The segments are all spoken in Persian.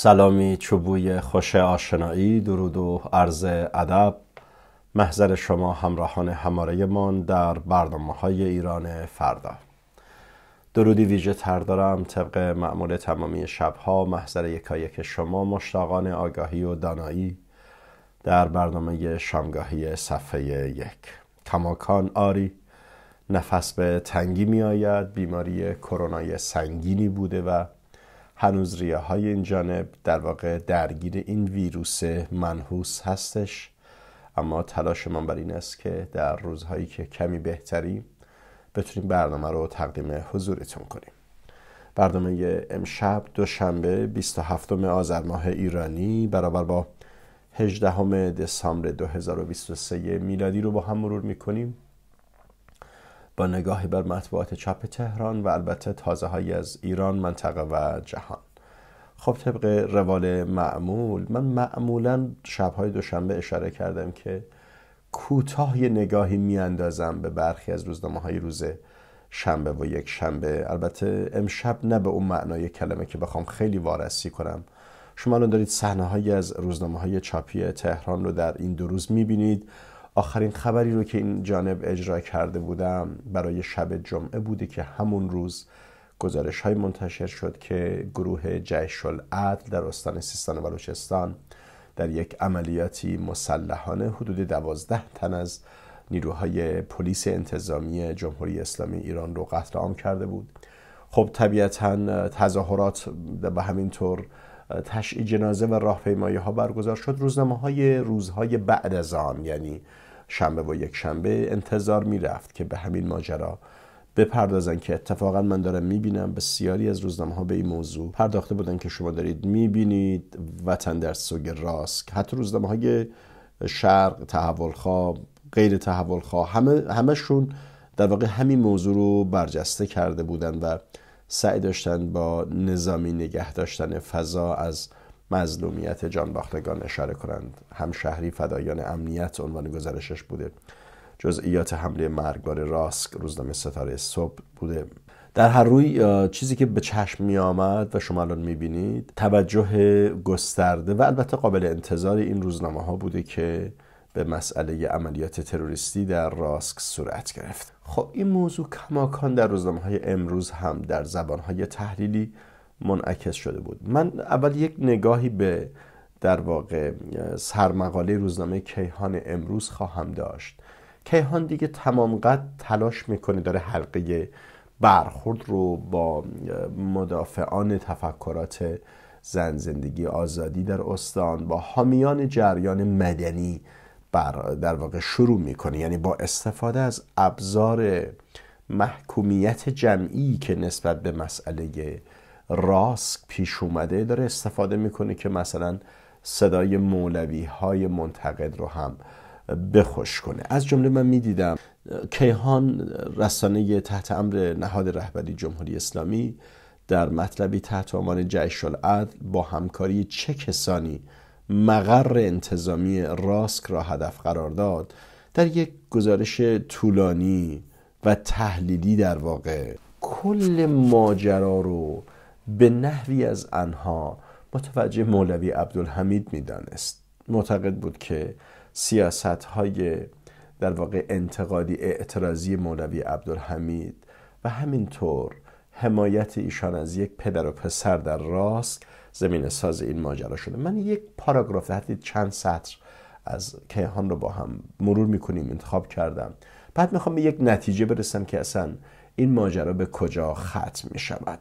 سلامی چوبوی خوش آشنایی درود و عرض ادب محضر شما همراهان هماره من در برنامه های ایران فردا درودی ویژه تر دارم طبق معمول تمامی شبها محضر یکایک شما مشتاقان آگاهی و دانایی در برنامه شامگاهی صفحه یک کماکان آری نفس به تنگی می آید بیماری کرونای سنگینی بوده و هنوز ریه های این جانب در واقع درگیر این ویروس منحوس هستش اما تلاش من بر این است که در روزهایی که کمی بهتری بتونیم برنامه رو تقدیم حضورتون کنیم برنامه امشب دوشنبه 27 آذر ماه ایرانی برابر با 18 دسامبر 2023 میلادی رو با هم مرور میکنیم با نگاهی بر مطبوعات چاپ تهران و البته تازه های از ایران منطقه و جهان خب طبق روال معمول من معمولا شبهای دوشنبه اشاره کردم که کوتاه نگاهی میاندازم به برخی از روزنامه های روز شنبه و یک شنبه البته امشب نه به اون معنای کلمه که بخوام خیلی وارسی کنم شما الان دارید صحنه هایی از روزنامه های چاپی تهران رو در این دو روز میبینید آخرین خبری رو که این جانب اجرا کرده بودم برای شب جمعه بوده که همون روز گزارش های منتشر شد که گروه جیش العدل در استان سیستان و بلوچستان در یک عملیاتی مسلحانه حدود دوازده تن از نیروهای پلیس انتظامی جمهوری اسلامی ایران رو قتل عام کرده بود خب طبیعتا تظاهرات به همین همینطور تشعی جنازه و راهپیمایی ها برگزار شد روزنامه های روزهای بعد از آن یعنی شنبه و یک شنبه انتظار رفت که به همین ماجرا بپردازن که اتفاقا من دارم بینم بسیاری از روزنامه ها به این موضوع پرداخته بودن که شما دارید میبینید وطن در سوگ راست حتی روزنامه های شرق تحول غیر تحول خواه همه همشون در واقع همین موضوع رو برجسته کرده بودند و سعی داشتن با نظامی نگه داشتن فضا از مظلومیت جانباختگان اشاره کنند شهری فدایان امنیت عنوان گزارشش بوده جزئیات حمله مرگبار راسک روزنامه ستاره صبح بوده در هر روی چیزی که به چشم می آمد و شما الان می بینید توجه گسترده و البته قابل انتظار این روزنامه ها بوده که به مسئله عملیات تروریستی در راسک صورت گرفت خب این موضوع کماکان در روزنامه های امروز هم در زبان های تحلیلی منعکس شده بود من اول یک نگاهی به در واقع سرمقاله روزنامه کیهان امروز خواهم داشت کیهان دیگه تمام قد تلاش میکنه داره حلقه برخورد رو با مدافعان تفکرات زن زندگی آزادی در استان با حامیان جریان مدنی بر در واقع شروع میکنه یعنی با استفاده از ابزار محکومیت جمعی که نسبت به مسئله راسک پیش اومده داره استفاده میکنه که مثلا صدای مولوی های منتقد رو هم بخوش کنه از جمله من میدیدم کیهان رسانه تحت امر نهاد رهبری جمهوری اسلامی در مطلبی تحت عنوان جیش العدل با همکاری چه کسانی مقر انتظامی راسک را هدف قرار داد در یک گزارش طولانی و تحلیلی در واقع کل ماجرا رو به نحوی از آنها متوجه مولوی عبدالحمید میدانست معتقد بود که سیاست های در واقع انتقادی اعتراضی مولوی عبدالحمید و همینطور حمایت ایشان از یک پدر و پسر در راست زمین ساز این ماجرا شده من یک پاراگراف حتی چند سطر از کیهان رو با هم مرور میکنیم انتخاب کردم بعد میخوام به یک نتیجه برسم که اصلا این ماجرا به کجا ختم میشود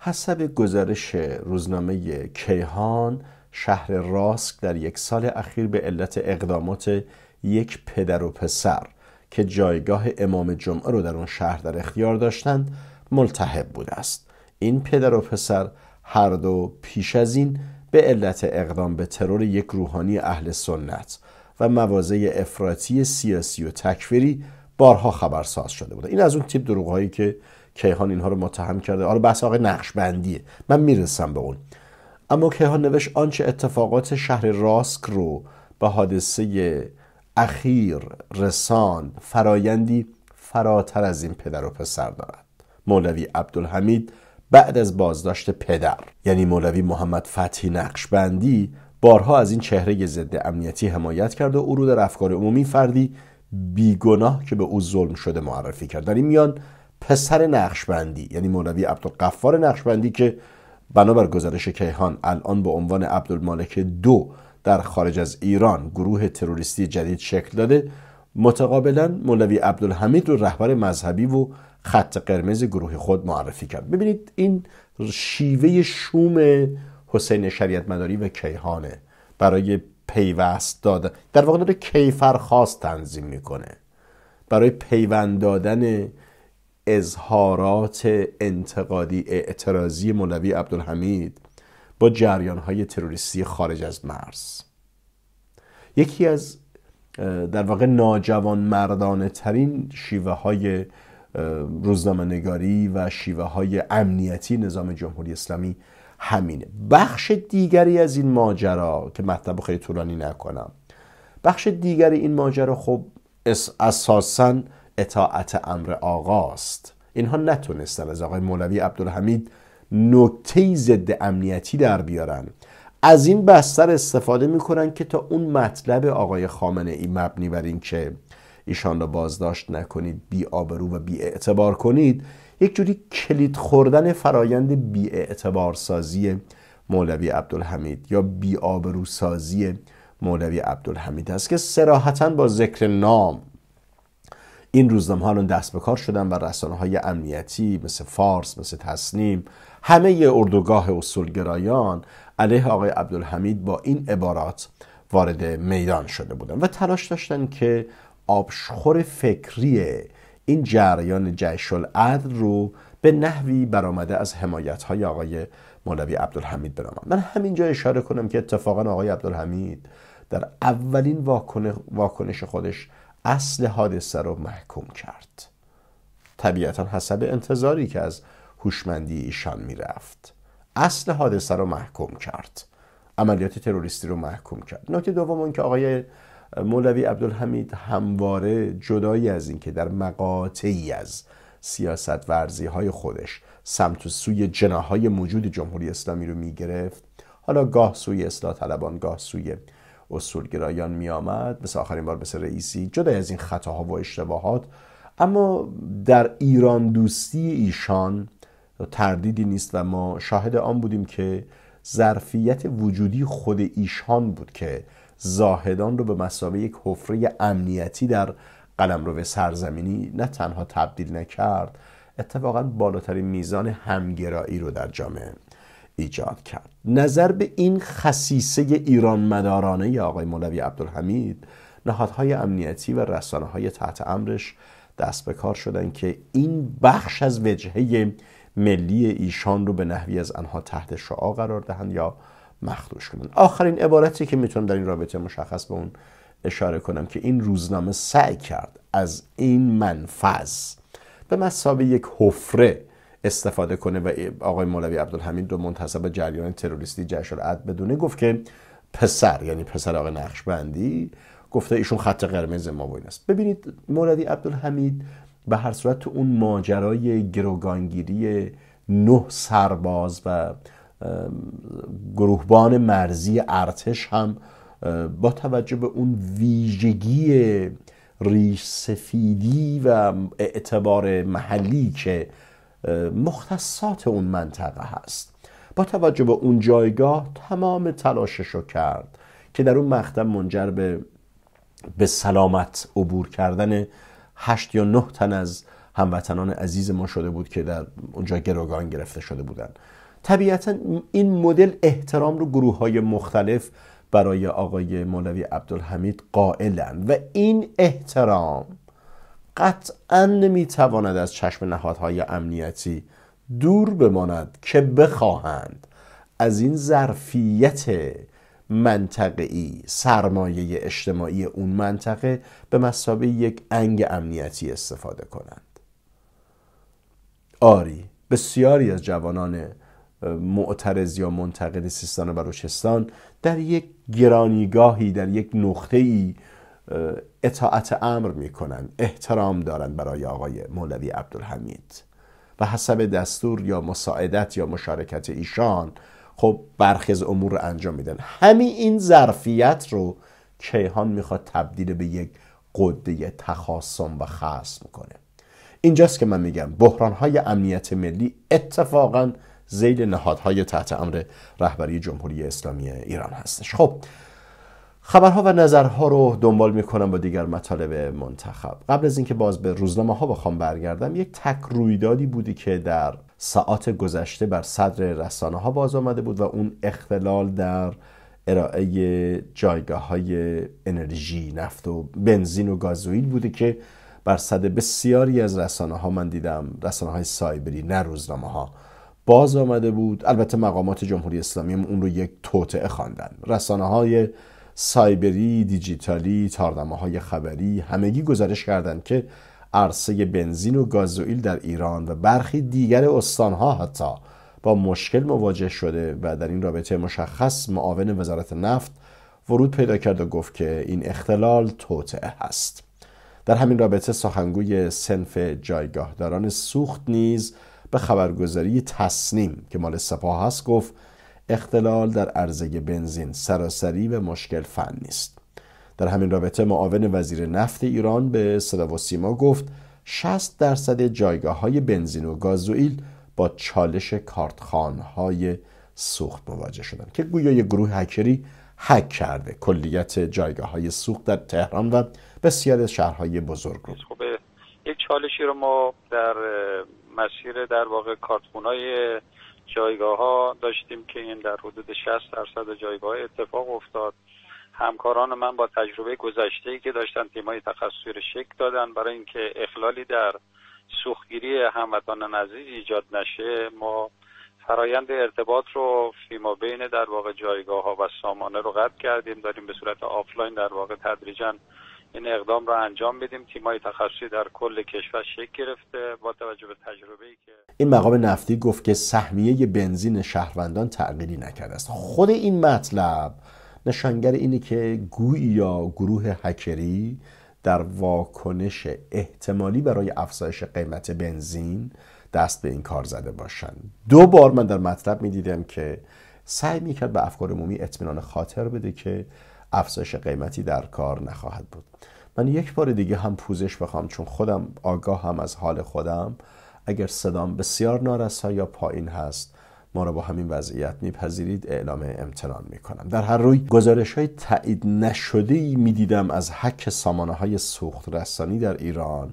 حسب گزارش روزنامه کیهان شهر راسک در یک سال اخیر به علت اقدامات یک پدر و پسر که جایگاه امام جمعه رو در اون شهر در اختیار داشتند ملتهب بوده است این پدر و پسر هر دو پیش از این به علت اقدام به ترور یک روحانی اهل سنت و موازه افراطی سیاسی و تکفیری بارها خبرساز شده بود این از اون تیپ دروغهایی که کیهان اینها رو متهم کرده حالا آره، بحث آقای نقشبندیه من میرسم به اون اما کیهان نوشت آنچه اتفاقات شهر راسک رو به حادثه اخیر رسان فرایندی فراتر از این پدر و پسر دارد مولوی عبدالحمید بعد از بازداشت پدر یعنی مولوی محمد فتحی نقشبندی بارها از این چهره ضد امنیتی حمایت کرد و او رو در افکار عمومی فردی بیگناه که به او ظلم شده معرفی کرد در این میان پسر نقشبندی یعنی مولوی عبدالقفار نقشبندی که بنابر گزارش کیهان الان به عنوان عبدالمالک دو در خارج از ایران گروه تروریستی جدید شکل داده متقابلا مولوی عبدالحمید رو رهبر مذهبی و خط قرمز گروه خود معرفی کرد ببینید این شیوه شوم حسین شریعت مداری و کیهانه برای پیوست دادن در واقع داره کیفرخواست تنظیم میکنه برای پیوند دادن اظهارات انتقادی اعتراضی مولوی عبدالحمید با جریان های تروریستی خارج از مرز یکی از در واقع ناجوان مردانه ترین شیوه های روزنامه نگاری و شیوه های امنیتی نظام جمهوری اسلامی همینه بخش دیگری از این ماجرا که مطلب خیلی طولانی نکنم بخش دیگری این ماجرا خب اساسا اطاعت امر آقاست اینها نتونستن از آقای مولوی عبدالحمید نکته ضد امنیتی در بیارن از این بستر استفاده میکنن که تا اون مطلب آقای خامنه ای مبنی بر این که ایشان را بازداشت نکنید بی آبرو و بی اعتبار کنید یک جوری کلید خوردن فرایند بی اعتبار سازی مولوی عبدالحمید یا بی آبرو سازی مولوی عبدالحمید است که سراحتا با ذکر نام این روزنامه ها دست به کار شدن و رسانه های امنیتی مثل فارس مثل تسنیم همه اردوگاه اصولگرایان علیه آقای عبدالحمید با این عبارات وارد میدان شده بودن و تلاش داشتن که آبشخور فکری این جریان جیش العدل رو به نحوی برآمده از حمایت های آقای مولوی عبدالحمید برامن من همینجا اشاره کنم که اتفاقا آقای عبدالحمید در اولین واکنش خودش اصل حادثه رو محکوم کرد طبیعتا حسب انتظاری که از هوشمندی ایشان میرفت اصل حادثه رو محکوم کرد عملیات تروریستی رو محکوم کرد نکته دوم اون که آقای مولوی عبدالحمید همواره جدایی از اینکه در مقاطعی از سیاست ورزی های خودش سمت و سوی جناهای موجود جمهوری اسلامی رو میگرفت حالا گاه سوی اصلاح طلبان گاه سوی اصولگرایان می آمد مثل آخرین بار مثل رئیسی جدا از این خطاها و اشتباهات اما در ایران دوستی ایشان تردیدی نیست و ما شاهد آن بودیم که ظرفیت وجودی خود ایشان بود که زاهدان رو به مسابقه یک حفره امنیتی در قلم به سرزمینی نه تنها تبدیل نکرد اتفاقا بالاترین میزان همگرایی رو در جامعه ایجاد کرد نظر به این خصیصه ایران مدارانه آقای مولوی عبدالحمید نهادهای امنیتی و رسانه های تحت امرش دست به کار شدن که این بخش از وجهه ملی ایشان رو به نحوی از آنها تحت شعا قرار دهند یا مخدوش کنند آخرین عبارتی که میتونم در این رابطه مشخص به اون اشاره کنم که این روزنامه سعی کرد از این منفذ به مسابه یک حفره استفاده کنه و آقای مولوی عبدالحمید رو منتصب جریان تروریستی جشن بدونه گفت که پسر یعنی پسر آقای نقشبندی گفته ایشون خط قرمز ما و این است ببینید مولوی عبدالحمید به هر صورت تو اون ماجرای گروگانگیری نه سرباز و گروهبان مرزی ارتش هم با توجه به اون ویژگی ریش سفیدی و اعتبار محلی که مختصات اون منطقه هست با توجه به اون جایگاه تمام تلاشش رو کرد که در اون مقطع منجر به به سلامت عبور کردن هشت یا نه تن از هموطنان عزیز ما شده بود که در اونجا گروگان گرفته شده بودند طبیعتا این مدل احترام رو گروه های مختلف برای آقای مولوی عبدالحمید قائلند و این احترام قطعا نمیتواند از چشم نهادهای امنیتی دور بماند که بخواهند از این ظرفیت منطقی، سرمایه اجتماعی اون منطقه به مسابه یک انگ امنیتی استفاده کنند آری بسیاری از جوانان معترض یا منتقد سیستان و بلوچستان در یک گرانیگاهی در یک نقطه‌ای اطاعت امر میکنن احترام دارن برای آقای مولوی عبدالحمید و حسب دستور یا مساعدت یا مشارکت ایشان خب برخز امور رو انجام میدن همین این ظرفیت رو کیهان میخواد تبدیل به یک قده تخاصم و خصم کنه اینجاست که من میگم بحران های امنیت ملی اتفاقا زیل نهادهای تحت امر رهبری جمهوری اسلامی ایران هستش خب خبرها و نظرها رو دنبال میکنم با دیگر مطالب منتخب قبل از اینکه باز به روزنامه ها بخوام برگردم یک تک رویدادی بودی که در ساعت گذشته بر صدر رسانه ها باز آمده بود و اون اختلال در ارائه جایگاه های انرژی نفت و بنزین و گازوئیل بوده که بر صدر بسیاری از رسانه ها من دیدم رسانه های سایبری نه روزنامه ها باز آمده بود البته مقامات جمهوری اسلامی اون رو یک توطعه خواندن رسانه های سایبری، دیجیتالی، تارنامه های خبری همگی گزارش کردند که عرصه بنزین و گازوئیل در ایران و برخی دیگر استانها حتی با مشکل مواجه شده و در این رابطه مشخص معاون وزارت نفت ورود پیدا کرد و گفت که این اختلال توطعه هست در همین رابطه سخنگوی سنف جایگاهداران سوخت نیز به خبرگزاری تسنیم که مال سپاه هست گفت اختلال در عرضه بنزین سراسری و مشکل فن نیست در همین رابطه معاون وزیر نفت ایران به صدا و سیما گفت 60 درصد جایگاه های بنزین و گازوئیل با چالش کارتخان های سوخت مواجه شدند که گویا یک گروه هکری هک کرده کلیت جایگاه های سوخت در تهران و بسیار شهرهای بزرگ رو خب، یک چالشی رو ما در مسیر در واقع های جایگاه ها داشتیم که این در حدود 60 درصد جایگاه اتفاق افتاد همکاران من با تجربه گذشته که داشتن تیمای تخصصی رو شکل دادن برای اینکه اخلالی در سوختگیری هموطنان عزیز ایجاد نشه ما فرایند ارتباط رو فیما بین در واقع جایگاه ها و سامانه رو قطع کردیم داریم به صورت آفلاین در واقع تدریجا این اقدام را انجام بدیم تیمای تخصصی در کل کشور شکل گرفته با توجه به تجربه ای که این مقام نفتی گفت که سهمیه بنزین شهروندان تغییری نکرده است خود این مطلب نشانگر اینه که گویی یا گروه هکری در واکنش احتمالی برای افزایش قیمت بنزین دست به این کار زده باشند دو بار من در مطلب دیدم که سعی کرد به افکار مومی اطمینان خاطر بده که افزایش قیمتی در کار نخواهد بود من یک بار دیگه هم پوزش بخوام چون خودم آگاه هم از حال خودم اگر صدام بسیار نارسا یا پایین هست ما را با همین وضعیت میپذیرید اعلام امتنان میکنم در هر روی گزارش های تایید نشده ای میدیدم از حک سامانه های سوخت رسانی در ایران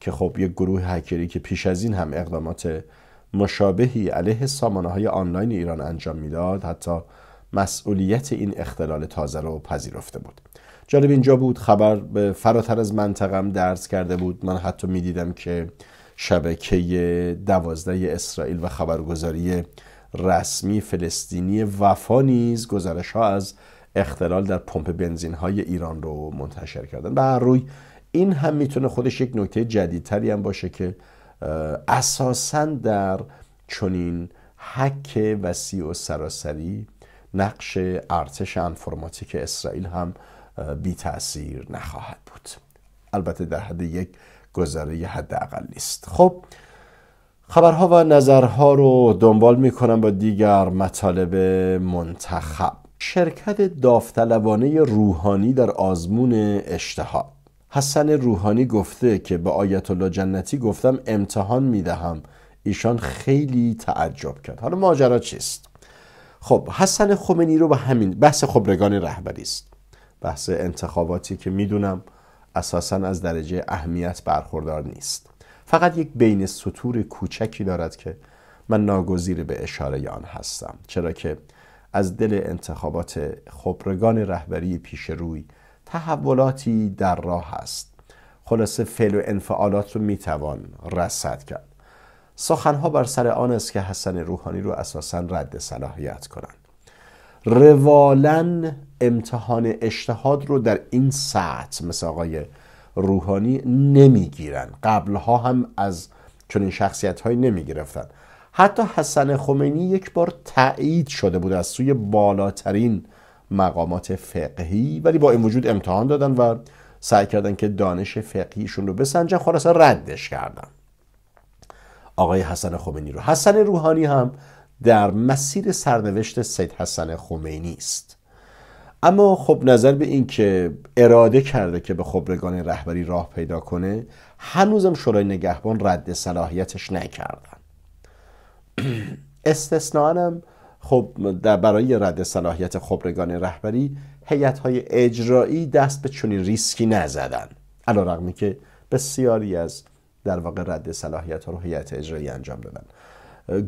که خب یک گروه هکری که پیش از این هم اقدامات مشابهی علیه سامانه های آنلاین ایران انجام میداد حتی مسئولیت این اختلال تازه رو پذیرفته بود جالب اینجا بود خبر به فراتر از منطقم درس کرده بود من حتی میدیدم که شبکه دوازده اسرائیل و خبرگزاری رسمی فلسطینی وفا نیز گزارش ها از اختلال در پمپ بنزین های ایران رو منتشر کردن به هر روی این هم میتونه خودش یک نکته جدیدتری هم باشه که اساسا در چنین حک وسیع و سراسری نقش ارتش انفرماتیک اسرائیل هم بی تاثیر نخواهد بود البته در حد یک گذره حد اقلی خب خبرها و نظرها رو دنبال میکنم با دیگر مطالب منتخب شرکت داوطلبانه روحانی در آزمون اشتها حسن روحانی گفته که به آیت الله جنتی گفتم امتحان میدهم ایشان خیلی تعجب کرد حالا ماجرا چیست خب حسن خمینی رو به همین بحث خبرگان رهبری است بحث انتخاباتی که میدونم اساسا از درجه اهمیت برخوردار نیست فقط یک بین سطور کوچکی دارد که من ناگزیر به اشاره آن هستم چرا که از دل انتخابات خبرگان رهبری پیش روی تحولاتی در راه است خلاصه فعل و انفعالات رو میتوان رسد کرد سخنها بر سر آن است که حسن روحانی رو اساسا رد صلاحیت کنند روالن امتحان اجتهاد رو در این سطح مثل آقای روحانی نمیگیرن قبلها هم از چنین شخصیت هایی نمیگرفتن حتی حسن خمینی یک بار تایید شده بود از سوی بالاترین مقامات فقهی ولی با این وجود امتحان دادن و سعی کردن که دانش فقهیشون رو بسنجن خلاصا ردش کردن آقای حسن خمینی رو حسن روحانی هم در مسیر سرنوشت سید حسن خمینی است اما خب نظر به این که اراده کرده که به خبرگان رهبری راه پیدا کنه هنوزم شورای نگهبان رد صلاحیتش نکردن استثنانم خب در برای رد صلاحیت خبرگان رهبری هیئت های اجرایی دست به چنین ریسکی نزدن علا رقمی که بسیاری از در واقع رد صلاحیت ها رو هیئت اجرایی انجام دادن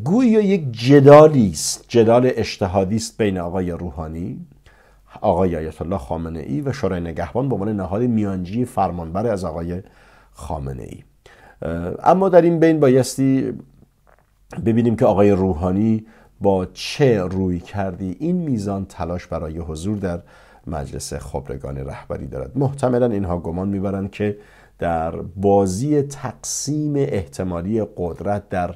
گویا یک جدالی است جدال اجتهادی است بین آقای روحانی آقای آیت الله خامنه ای و شورای نگهبان به عنوان نهاد میانجی فرمانبر از آقای خامنه ای اما در این بین بایستی ببینیم که آقای روحانی با چه روی کردی این میزان تلاش برای حضور در مجلس خبرگان رهبری دارد محتملا اینها گمان میبرند که در بازی تقسیم احتمالی قدرت در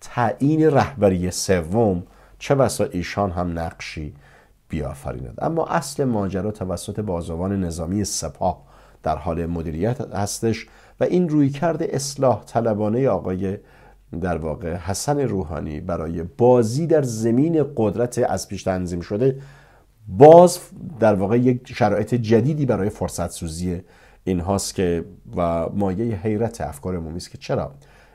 تعیین رهبری سوم چه بسا ایشان هم نقشی بیافریند اما اصل ماجرا توسط بازوان نظامی سپاه در حال مدیریت هستش و این رویکرد اصلاح طلبانه آقای در واقع حسن روحانی برای بازی در زمین قدرت از پیش تنظیم شده باز در واقع یک شرایط جدیدی برای فرصت سوزی این هاست که و مایه حیرت افکار عمومی است که چرا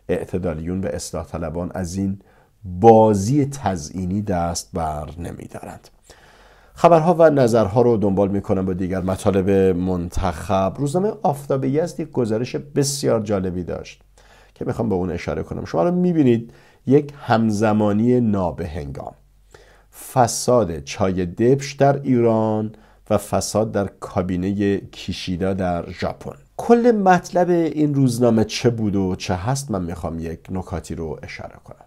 اعتدالیون و اصلاح طلبان از این بازی تزئینی دست بر نمیدارند خبرها و نظرها رو دنبال میکنم با دیگر مطالب منتخب روزنامه آفتاب یزد یک گزارش بسیار جالبی داشت که میخوام به اون اشاره کنم شما رو میبینید یک همزمانی نابهنگام فساد چای دبش در ایران و فساد در کابینه کیشیدا در ژاپن کل مطلب این روزنامه چه بود و چه هست من میخوام یک نکاتی رو اشاره کنم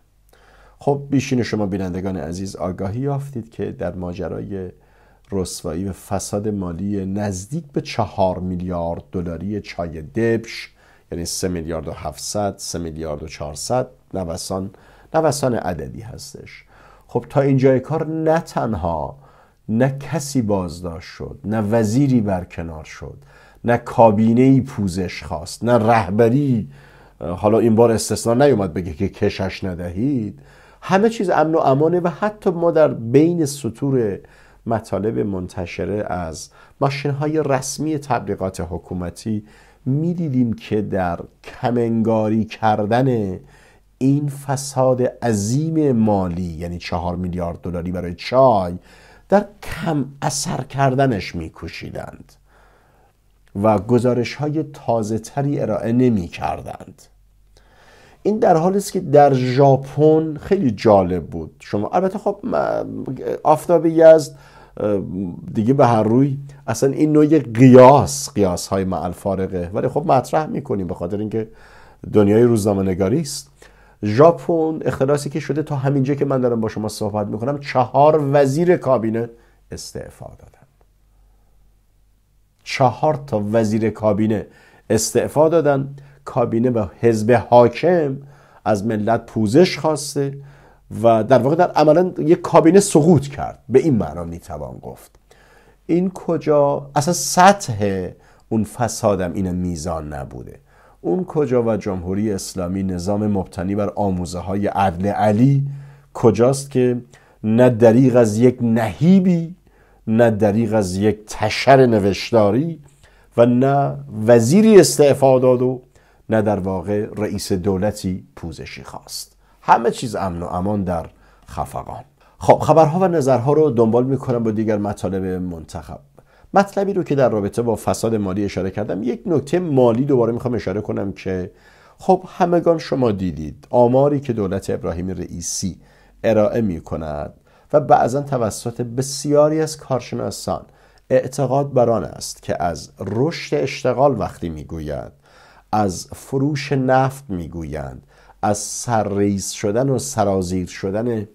خب بیشین شما بینندگان عزیز آگاهی یافتید که در ماجرای رسوایی و فساد مالی نزدیک به چهار میلیارد دلاری چای دبش یعنی سه میلیارد و هفتصد سه میلیارد و چهارصد نوسان نوسان عددی هستش خب تا اینجای کار نه تنها نه کسی بازداشت شد نه وزیری برکنار شد نه کابینه ای پوزش خواست نه رهبری حالا این بار استثنا نیومد بگه که کشش ندهید همه چیز امن و امانه و حتی ما در بین سطور مطالب منتشره از ماشین های رسمی تبلیغات حکومتی میدیدیم که در کمنگاری کردن این فساد عظیم مالی یعنی چهار میلیارد دلاری برای چای در کم اثر کردنش میکوشیدند و گزارش های تازه تری ارائه نمی کردند. این در حالی است که در ژاپن خیلی جالب بود شما البته خب آفتاب یزد دیگه به هر روی اصلا این نوع قیاس قیاس های معالفارقه ولی خب مطرح میکنیم به خاطر اینکه دنیای روزنامه نگاری است ژاپن اختلاسی که شده تا همینجا که من دارم با شما صحبت میکنم چهار وزیر کابینه استعفا دادن چهار تا وزیر کابینه استعفا دادن کابینه و حزب حاکم از ملت پوزش خواسته و در واقع در عملا یک کابینه سقوط کرد به این معنا میتوان گفت این کجا اصلا سطح اون فسادم این میزان نبوده اون کجا و جمهوری اسلامی نظام مبتنی بر آموزه های عدل علی کجاست که نه دریغ از یک نهیبی نه دریغ از یک تشر نوشداری و نه وزیری استعفا داد و نه در واقع رئیس دولتی پوزشی خواست همه چیز امن و امان در خفقان خب خبرها و نظرها رو دنبال میکنم با دیگر مطالب منتخب مطلبی رو که در رابطه با فساد مالی اشاره کردم یک نکته مالی دوباره میخوام اشاره کنم که خب همگان شما دیدید آماری که دولت ابراهیم رئیسی ارائه میکند و بعضا توسط بسیاری از کارشناسان اعتقاد بران است که از رشد اشتغال وقتی میگویند از فروش نفت میگویند از سرریز شدن و سرازیر شدن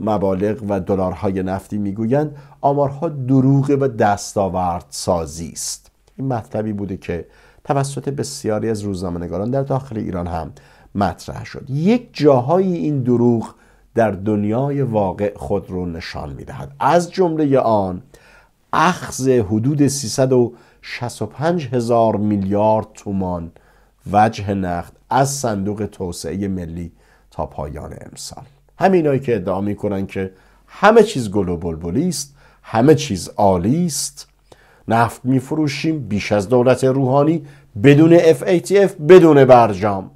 مبالغ و دلارهای نفتی میگویند آمارها دروغ و دستاورد سازی است این مطلبی بوده که توسط بسیاری از روزنامه‌نگاران در داخل ایران هم مطرح شد یک جاهایی این دروغ در دنیای واقع خود رو نشان میدهد از جمله آن اخذ حدود 365 هزار میلیارد تومان وجه نقد از صندوق توسعه ملی تا پایان امسال همینایی که ادعا میکنن که همه چیز گل و است همه چیز عالی است نفت میفروشیم بیش از دولت روحانی بدون FATF بدون برجام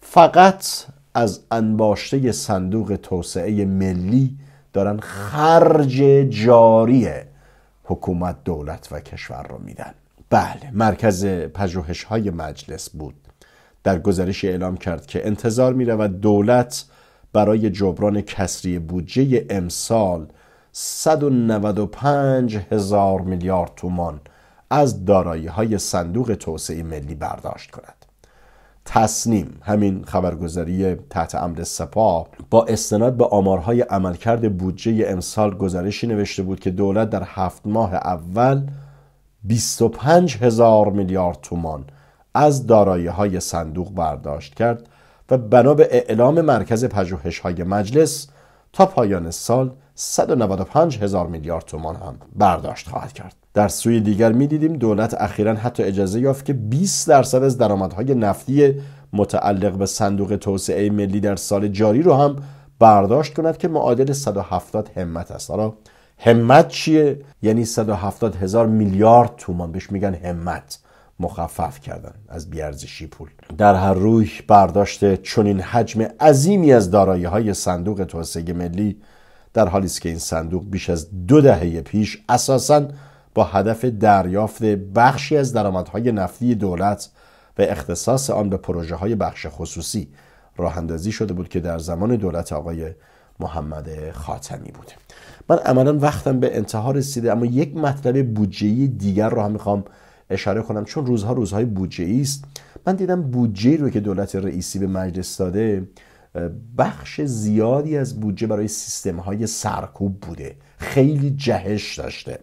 فقط از انباشته صندوق توسعه ملی دارن خرج جاری حکومت دولت و کشور رو میدن بله مرکز پژوهش های مجلس بود در گزارش اعلام کرد که انتظار می رود دولت برای جبران کسری بودجه امسال 195 هزار میلیارد تومان از دارایی های صندوق توسعه ملی برداشت کند تصنیم همین خبرگزاری تحت امر سپاه با استناد به آمارهای عملکرد بودجه امسال گزارشی نوشته بود که دولت در هفت ماه اول 25 هزار میلیارد تومان از دارایی های صندوق برداشت کرد و بنا به اعلام مرکز های مجلس تا پایان سال 195 هزار میلیارد تومان هم برداشت خواهد کرد در سوی دیگر میدیدیم دولت اخیرا حتی اجازه یافت که 20 درصد از درآمدهای نفتی متعلق به صندوق توسعه ملی در سال جاری رو هم برداشت کند که معادل 170 همت است حالا همت چیه یعنی 170 هزار میلیارد تومان بهش میگن همت مخفف کردن از بیارزشی پول در هر روی برداشت چنین حجم عظیمی از دارایی های صندوق توسعه ملی در حالی است که این صندوق بیش از دو دهه پیش اساسا با هدف دریافت بخشی از درآمدهای نفتی دولت و اختصاص آن به پروژه های بخش خصوصی راه اندازی شده بود که در زمان دولت آقای محمد خاتمی بوده من عملا وقتم به انتها رسیده اما یک مطلب بودجه دیگر را هم میخوام اشاره کنم چون روزها روزهای بودجه ای است من دیدم بودجه رو که دولت رئیسی به مجلس داده بخش زیادی از بودجه برای سیستم های سرکوب بوده خیلی جهش داشته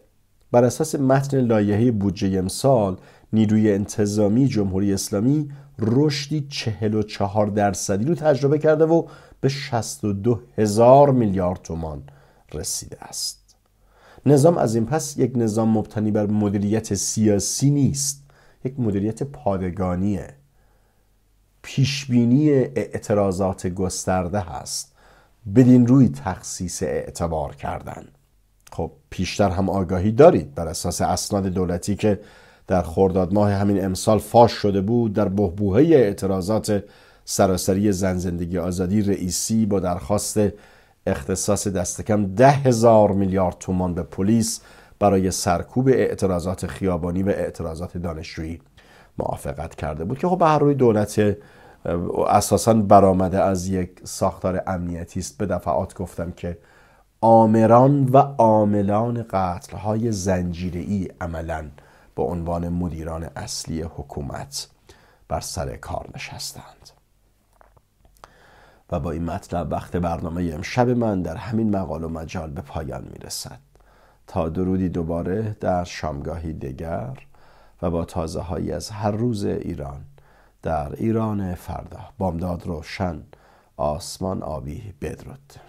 بر اساس متن لایحه بودجه امسال نیروی انتظامی جمهوری اسلامی رشدی 44 درصدی رو تجربه کرده و به 62 هزار میلیارد تومان رسیده است نظام از این پس یک نظام مبتنی بر مدیریت سیاسی نیست یک مدیریت پادگانیه پیشبینی اعتراضات گسترده هست بدین روی تخصیص اعتبار کردن خب پیشتر هم آگاهی دارید بر اساس اسناد دولتی که در خرداد ماه همین امسال فاش شده بود در بهبوهه اعتراضات سراسری زن زندگی آزادی رئیسی با درخواست اختصاص دستکم کم ده هزار میلیارد تومان به پلیس برای سرکوب اعتراضات خیابانی و اعتراضات دانشجویی موافقت کرده بود که خب به روی دولت اساسا برآمده از یک ساختار امنیتی است به دفعات گفتم که آمران و عاملان قتل های زنجیری عملا به عنوان مدیران اصلی حکومت بر سر کار نشستند و با این مطلب وقت برنامه امشب من در همین مقال و مجال به پایان میرسد تا درودی دوباره در شامگاهی دیگر و با تازه هایی از هر روز ایران در ایران فردا بامداد روشن آسمان آبی بدرود